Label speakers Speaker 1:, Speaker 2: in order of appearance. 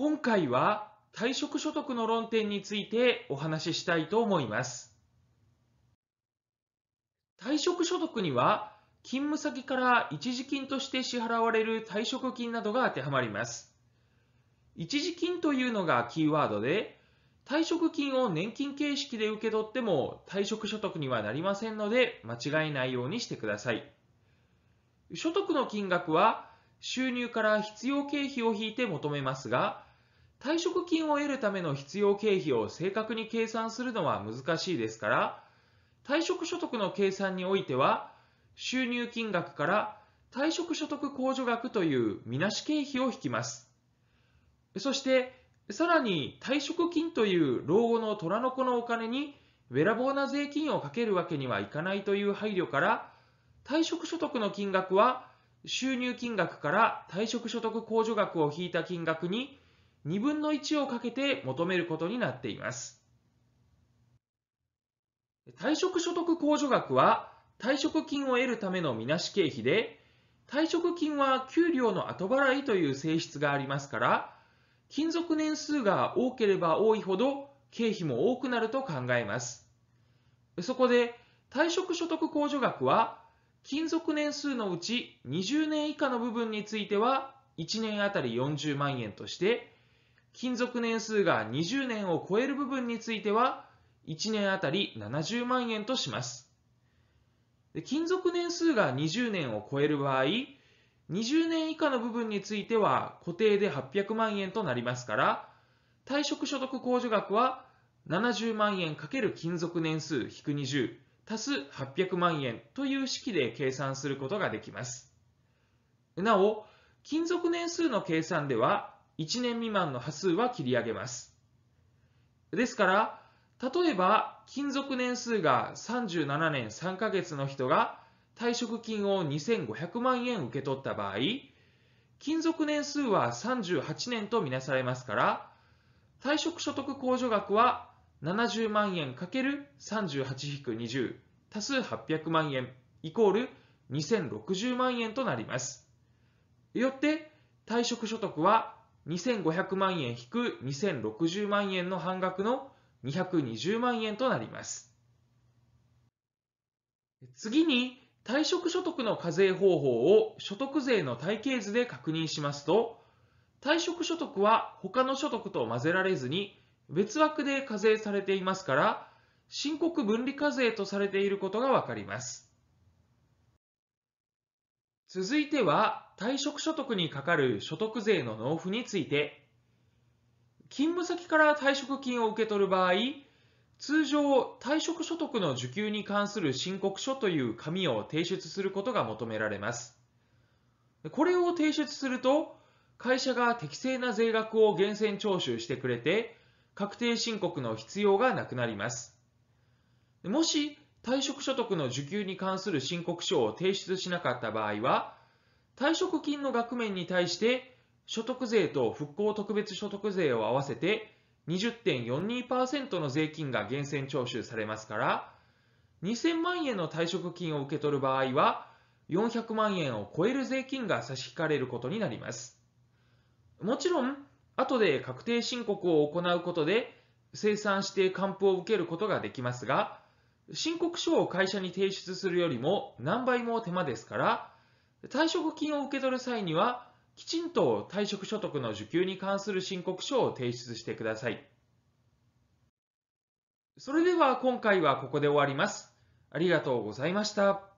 Speaker 1: 今回は退職所得の論点についてお話ししたいと思います。退職所得には、勤務先から一時金として支払われる退職金などが当てはまります。一時金というのがキーワードで、退職金を年金形式で受け取っても退職所得にはなりませんので間違えないようにしてください。所得の金額は収入から必要経費を引いて求めますが、退職金を得るための必要経費を正確に計算するのは難しいですから、退職所得の計算においては、収入金額から退職所得控除額というみなし経費を引きます。そして、さらに退職金という老後の虎の子のお金にべらぼうな税金をかけるわけにはいかないという配慮から、退職所得の金額は収入金額から退職所得控除額を引いた金額に2分の1をかけて求めることになっています。退職所得控除額は退職金を得るためのみなし経費で、退職金は給料の後払いという性質がありますから、勤続年数が多ければ多いほど経費も多くなると考えます。そこで退職所得控除額は、勤続年数のうち20年以下の部分については1年あたり40万円として、勤続年数が20年を超える部分については、1年あたり70万円とします。勤続年数が20年を超える場合、20年以下の部分については固定で800万円となりますから、退職所得控除額は70万円×勤続年数 -20 足す800万円という式で計算することができます。なお、勤続年数の計算では、1年未満の波数は切り上げます。ですから、例えば、勤続年数が37年3ヶ月の人が退職金を2500万円受け取った場合、勤続年数は38年とみなされますから、退職所得控除額は70万円 ×38-20 足す800万円イコール2060万円となります。よって、退職所得は2500万円引く2060万円の半額の220万円となります。次に、退職所得の課税方法を所得税の体系図で確認しますと、退職所得は他の所得と混ぜられずに別枠で課税されていますから、申告分離課税とされていることがわかります。続いては退職所得にかかる所得税の納付について勤務先から退職金を受け取る場合通常退職所得の受給に関する申告書という紙を提出することが求められますこれを提出すると会社が適正な税額を源泉徴収してくれて確定申告の必要がなくなりますもし退職所得の受給に関する申告書を提出しなかった場合は、退職金の額面に対して所得税と復興特別所得税を合わせて20.42%の税金が源泉徴収されますから、2000万円の退職金を受け取る場合は、400万円を超える税金が差し引かれることになります。もちろん、後で確定申告を行うことで、生産して還付を受けることができますが、申告書を会社に提出するよりも何倍も手間ですから、退職金を受け取る際には、きちんと退職所得の受給に関する申告書を提出してください。それでは今回はここで終わります。ありがとうございました。